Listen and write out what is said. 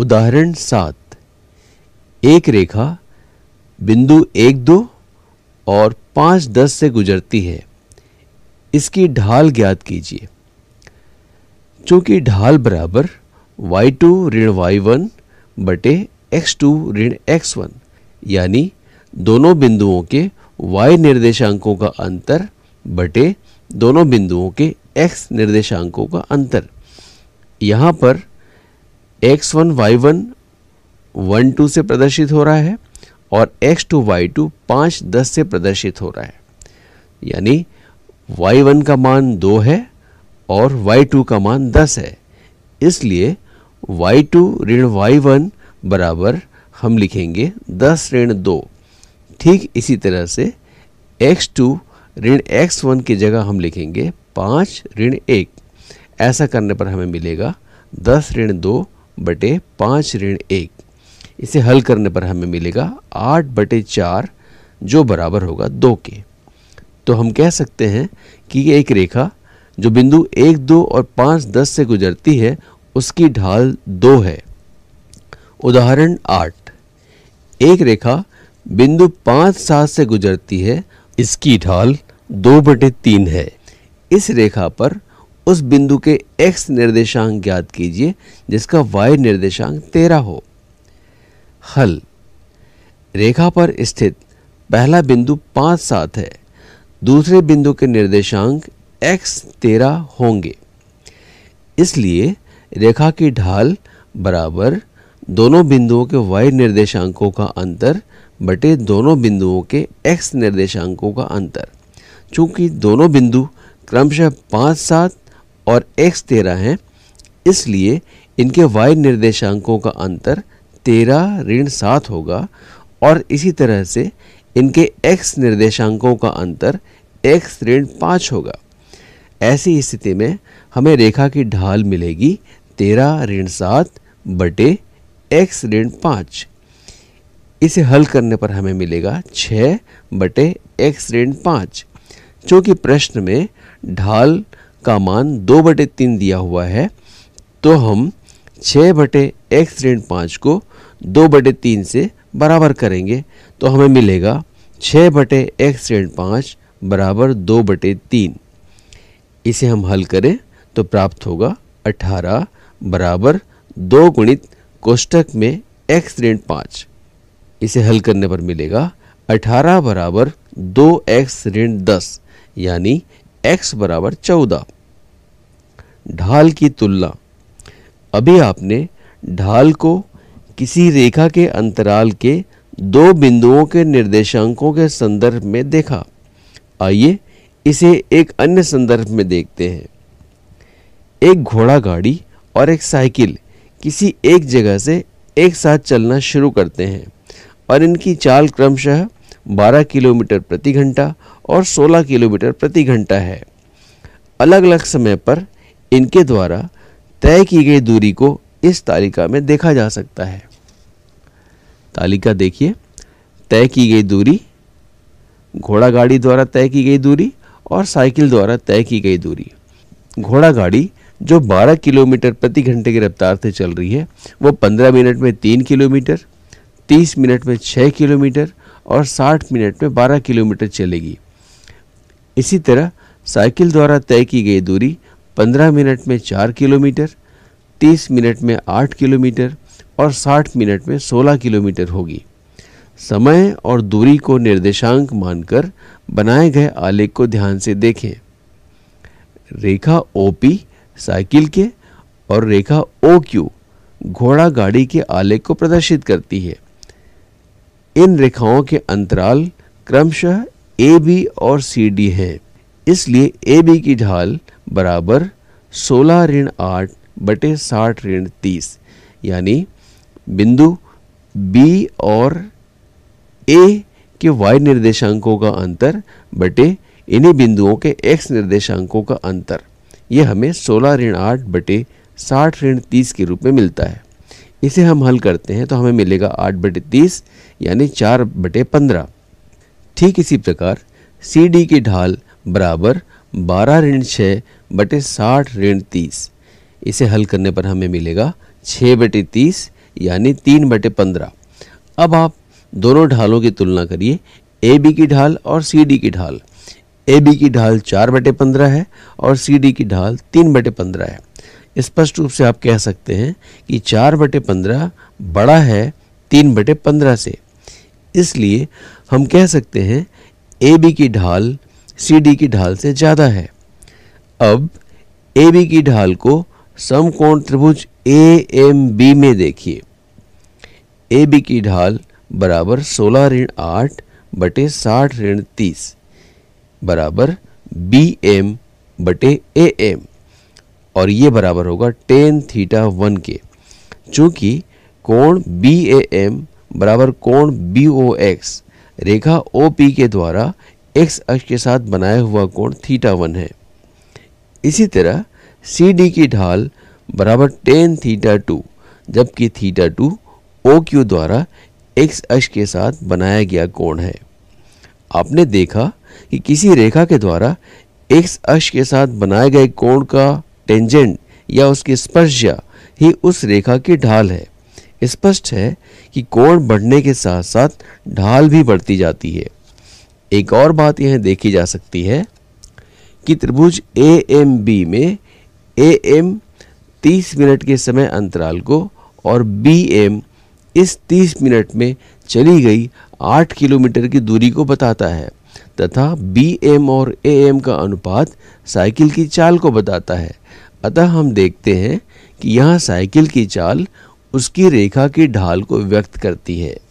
उदाहरण सात एक रेखा बिंदु एक दो और पाँच दस से गुजरती है इसकी ढाल ज्ञात कीजिए चूंकि ढाल बराबर वाई टू ऋण वाई वन बटे एक्स टू ऋण एक्स वन यानी दोनों बिंदुओं के y निर्देशांकों का अंतर बटे दोनों बिंदुओं के x निर्देशांकों का अंतर यहाँ पर X one Y one one two से प्रदर्शित हो रहा है और एक्स टू वाई टू पाँच दस से प्रदर्शित हो रहा है यानी वाई वन का मान दो है और वाई टू का मान दस है इसलिए वाई टू ऋण वाई वन बराबर हम लिखेंगे दस ऋण दो ठीक इसी तरह से एक्स टू ऋण एक्स वन की जगह हम लिखेंगे पाँच ऋण एक ऐसा करने पर हमें मिलेगा दस ऋण दो बटे पाँच ऋण एक इसे हल करने पर हमें मिलेगा आठ बटे चार जो बराबर होगा दो के तो हम कह सकते हैं कि ये एक रेखा जो बिंदु एक दो और पाँच दस से गुजरती है उसकी ढाल दो है उदाहरण आठ एक रेखा बिंदु पाँच सात से गुजरती है इसकी ढाल दो बटे तीन है इस रेखा पर उस बिंदु के x निर्देशांक ज्ञात कीजिए जिसका y निर्देशांक तेरह हो हल रेखा पर स्थित पहला बिंदु पाँच सात है दूसरे बिंदु के निर्देशांक x तेरह होंगे इसलिए रेखा की ढाल बराबर दोनों बिंदुओं के y निर्देशांकों का अंतर बटे दोनों बिंदुओं के x निर्देशांकों का अंतर चूंकि दोनों बिंदु क्रमशः पाँच सात और एक्स तेरह हैं इसलिए इनके वाई निर्देशांकों का अंतर तेरह ऋण सात होगा और इसी तरह से इनके एक्स निर्देशांकों का अंतर एक्स ऋण पाँच होगा ऐसी स्थिति में हमें रेखा की ढाल मिलेगी तेरह ऋण सात बटे एक्स ऋण पाँच इसे हल करने पर हमें मिलेगा छः बटे एक्स ऋण पाँच चूँकि प्रश्न में ढाल का मान दो बटे तीन दिया हुआ है तो हम छः बटे एक्स ऋण पाँच को दो बटे तीन से बराबर करेंगे तो हमें मिलेगा छः बटे एक्स ऋण पाँच बराबर दो बटे तीन इसे हम हल करें तो प्राप्त होगा अठारह बराबर दो गुणित कोष्टक में एक्स ऋण पाँच इसे हल करने पर मिलेगा अठारह बराबर दो एक्स ऋण दस यानी एक्स बराबर चौदह ढाल की तुलना अभी आपने ढाल को किसी रेखा के अंतराल के दो बिंदुओं के निर्देशांकों के संदर्भ में देखा आइए इसे एक अन्य संदर्भ में देखते हैं एक घोड़ा गाड़ी और एक साइकिल किसी एक जगह से एक साथ चलना शुरू करते हैं और इनकी चाल क्रमशः 12 किलोमीटर प्रति घंटा और 16 किलोमीटर प्रति घंटा है अलग अलग समय पर इनके द्वारा तय की गई दूरी को इस तालिका में देखा जा सकता है तालिका देखिए तय की गई दूरी घोड़ा गाड़ी द्वारा तय की गई दूरी और साइकिल द्वारा तय की गई दूरी घोड़ा गाड़ी जो 12 किलोमीटर प्रति घंटे की रफ्तार से चल रही है वो 15 मिनट में 3 किलोमीटर 30 मिनट में 6 किलोमीटर और 60 मिनट में 12 किलोमीटर चलेगी इसी तरह साइकिल द्वारा तय की गई दूरी पंद्रह मिनट में चार किलोमीटर तीस मिनट में आठ किलोमीटर और साठ मिनट में सोलह किलोमीटर होगी समय और दूरी को निर्देशांक मानकर बनाए गए आलेख को ध्यान से देखें रेखा ओपी साइकिल के और रेखा ओ क्यू घोड़ा गाड़ी के आलेख को प्रदर्शित करती है इन रेखाओं के अंतराल क्रमशः ए बी और सी डी हैं इसलिए ए बी की ढाल बराबर सोलह ऋण आठ बटे साठ ऋण तीस यानी बिंदु बी और ए के वाई निर्देशांकों का अंतर बटे इन्हीं बिंदुओं के एक्स निर्देशांकों का अंतर ये हमें सोलह ऋण आठ बटे साठ ऋण तीस के रूप में मिलता है इसे हम हल करते हैं तो हमें मिलेगा आठ बटे तीस यानी चार बटे पंद्रह ठीक इसी प्रकार सी डी की ढाल बराबर बारह ऋण छः बटे साठ ऋण तीस इसे हल करने पर हमें मिलेगा छः बटे तीस यानी तीन बटे पंद्रह अब आप दोनों ढालों की तुलना करिए ए बी की ढाल और सी डी की ढाल ए बी की ढाल चार बटे पंद्रह है और सी डी की ढाल तीन बटे पंद्रह है स्पष्ट रूप से आप कह सकते हैं कि चार बटे पंद्रह बड़ा है तीन बटे पंद्रह से इसलिए हम कह सकते हैं ए बी की ढाल सी डी की ढाल से ज़्यादा है अब ए बी की ढाल को समकोण त्रिभुज ए एम बी में देखिए ए बी की ढाल बराबर सोलह ऋण आठ बटे साठ ऋण तीस बराबर बी एम बटे ए एम और ये बराबर होगा टेन थीटा वन के चूंकि कोण बी ए एम बराबर कोण बी ओ एक्स रेखा ओ पी के द्वारा एक्स अक्ष के साथ बनाया हुआ कोण थीटा वन है इसी तरह सी डी की ढाल बराबर टेन थीटा टू जबकि थीटा टू ओ क्यू द्वारा एक्स अक्ष के साथ बनाया गया कोण है आपने देखा कि किसी रेखा के द्वारा एक्स अक्ष के साथ बनाए गए कोण का टेंजेंट या उसकी स्पर्शा ही उस रेखा की ढाल है स्पष्ट है कि कोण बढ़ने के साथ साथ ढाल भी बढ़ती जाती है एक और बात यह देखी जा सकती है कि त्रिभुज ए एम बी में ए एम तीस मिनट के समय अंतराल को और बी एम इस तीस मिनट में चली गई आठ किलोमीटर की दूरी को बताता है तथा बी एम और ए एम का अनुपात साइकिल की चाल को बताता है अतः हम देखते हैं कि यहाँ साइकिल की चाल उसकी रेखा की ढाल को व्यक्त करती है